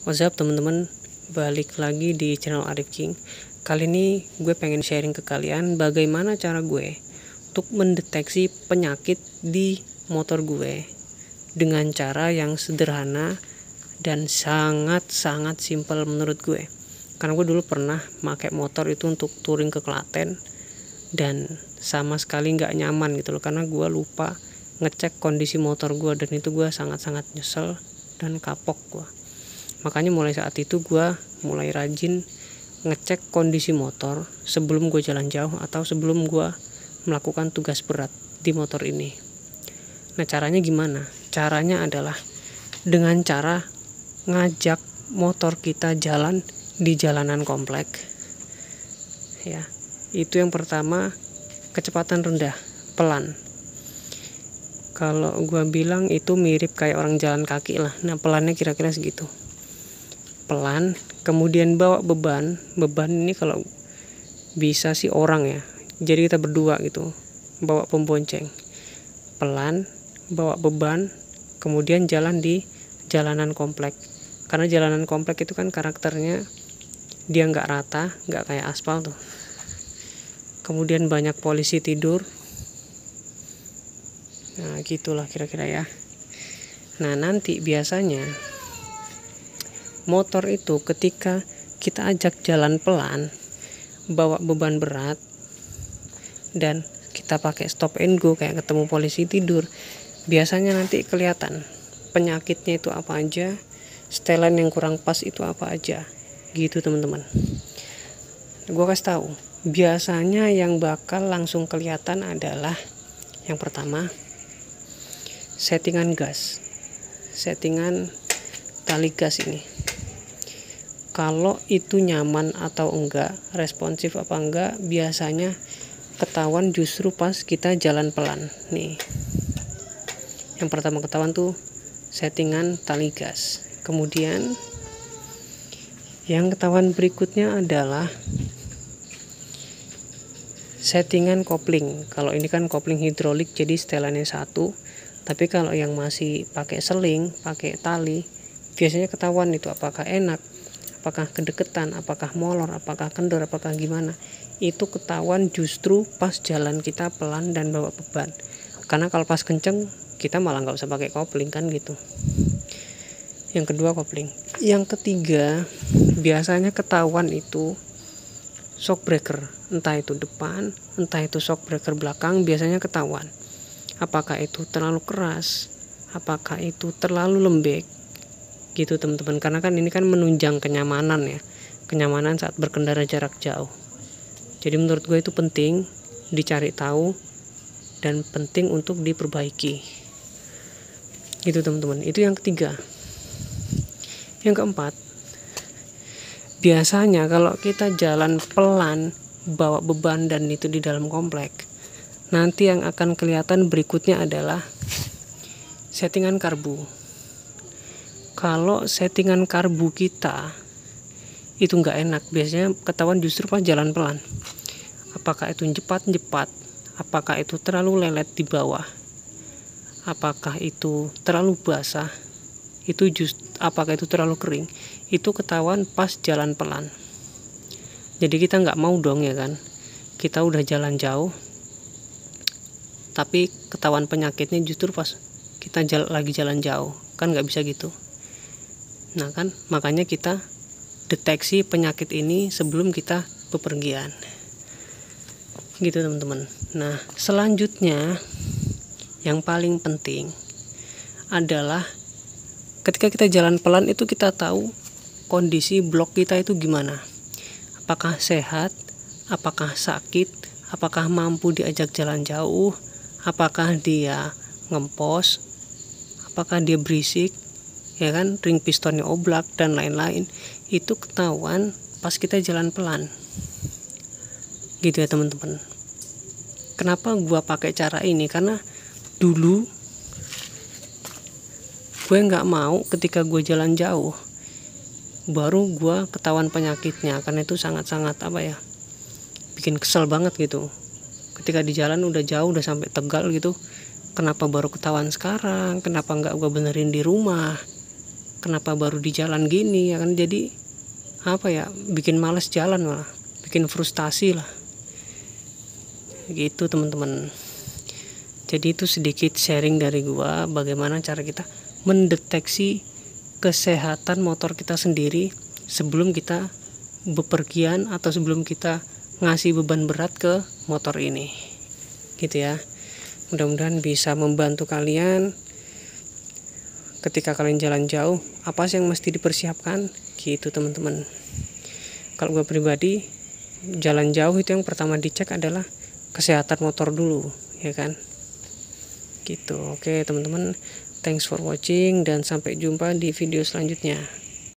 What's up teman-teman Balik lagi di channel Arif King Kali ini gue pengen sharing ke kalian Bagaimana cara gue Untuk mendeteksi penyakit di motor gue Dengan cara yang sederhana Dan sangat-sangat simple menurut gue Karena gue dulu pernah pakai motor itu untuk touring ke Klaten Dan sama sekali nggak nyaman gitu loh Karena gue lupa ngecek kondisi motor gue Dan itu gue sangat-sangat nyesel dan kapok gue makanya mulai saat itu gue mulai rajin ngecek kondisi motor sebelum gue jalan jauh atau sebelum gue melakukan tugas berat di motor ini nah caranya gimana caranya adalah dengan cara ngajak motor kita jalan di jalanan komplek ya itu yang pertama kecepatan rendah pelan kalau gue bilang itu mirip kayak orang jalan kaki lah nah pelannya kira-kira segitu pelan kemudian bawa beban beban ini kalau bisa sih orang ya jadi kita berdua gitu bawa pembonceng pelan bawa beban kemudian jalan di jalanan komplek karena jalanan komplek itu kan karakternya dia nggak rata nggak kayak aspal tuh kemudian banyak polisi tidur nah gitulah kira-kira ya nah nanti biasanya motor itu ketika kita ajak jalan pelan bawa beban berat dan kita pakai stop and go kayak ketemu polisi tidur biasanya nanti kelihatan penyakitnya itu apa aja setelan yang kurang pas itu apa aja gitu teman-teman gue kasih tahu biasanya yang bakal langsung kelihatan adalah yang pertama settingan gas settingan tali gas ini kalau itu nyaman atau enggak responsif apa enggak biasanya ketahuan justru pas kita jalan pelan nih yang pertama ketahuan tuh settingan tali gas kemudian yang ketahuan berikutnya adalah settingan kopling kalau ini kan kopling hidrolik jadi setelannya satu tapi kalau yang masih pakai seling pakai tali biasanya ketahuan itu apakah enak apakah kedekatan, apakah molor, apakah kendor, apakah gimana. Itu ketahuan justru pas jalan kita pelan dan bawa beban. Karena kalau pas kenceng kita malah nggak usah pakai kopling kan gitu. Yang kedua kopling. Yang ketiga biasanya ketahuan itu shock breaker. Entah itu depan, entah itu shock breaker belakang biasanya ketahuan. Apakah itu terlalu keras, apakah itu terlalu lembek, gitu teman-teman karena kan ini kan menunjang kenyamanan ya kenyamanan saat berkendara jarak jauh jadi menurut gue itu penting dicari tahu dan penting untuk diperbaiki gitu teman-teman itu yang ketiga yang keempat biasanya kalau kita jalan pelan bawa beban dan itu di dalam komplek nanti yang akan kelihatan berikutnya adalah settingan karbu kalau settingan karbu kita itu nggak enak biasanya ketahuan justru pas jalan pelan apakah itu cepat-cepat apakah itu terlalu lelet di bawah apakah itu terlalu basah itu just apakah itu terlalu kering itu ketahuan pas jalan pelan jadi kita nggak mau dong ya kan kita udah jalan jauh tapi ketahuan penyakitnya justru pas kita jala, lagi jalan jauh kan nggak bisa gitu Nah kan makanya kita deteksi penyakit ini sebelum kita bepergian. Gitu teman-teman. Nah, selanjutnya yang paling penting adalah ketika kita jalan pelan itu kita tahu kondisi blok kita itu gimana. Apakah sehat, apakah sakit, apakah mampu diajak jalan jauh, apakah dia ngempos, apakah dia berisik, ya kan ring pistonnya oblak dan lain-lain itu ketahuan pas kita jalan pelan gitu ya teman-teman kenapa gua pakai cara ini karena dulu gue nggak mau ketika gue jalan jauh baru gue ketahuan penyakitnya karena itu sangat-sangat apa ya bikin kesel banget gitu ketika di jalan udah jauh udah sampai tegal gitu kenapa baru ketahuan sekarang kenapa nggak gue benerin di rumah kenapa baru di jalan gini ya kan jadi apa ya bikin males jalan malah bikin frustasi lah gitu teman-teman jadi itu sedikit sharing dari gua bagaimana cara kita mendeteksi kesehatan motor kita sendiri sebelum kita bepergian atau sebelum kita ngasih beban berat ke motor ini gitu ya mudah-mudahan bisa membantu kalian ketika kalian jalan jauh apa sih yang mesti dipersiapkan gitu teman-teman kalau gue pribadi jalan jauh itu yang pertama dicek adalah kesehatan motor dulu ya kan gitu oke teman-teman thanks for watching dan sampai jumpa di video selanjutnya